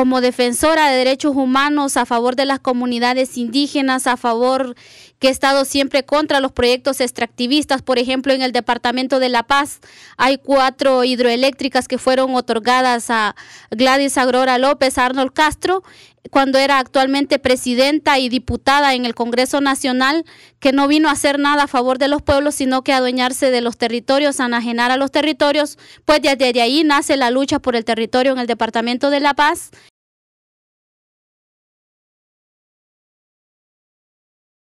como defensora de derechos humanos a favor de las comunidades indígenas, a favor que he estado siempre contra los proyectos extractivistas. Por ejemplo, en el Departamento de La Paz hay cuatro hidroeléctricas que fueron otorgadas a Gladys Agrora López, a Arnold Castro, cuando era actualmente presidenta y diputada en el Congreso Nacional, que no vino a hacer nada a favor de los pueblos, sino que adueñarse de los territorios, enajenar a los territorios, pues desde ahí nace la lucha por el territorio en el Departamento de La Paz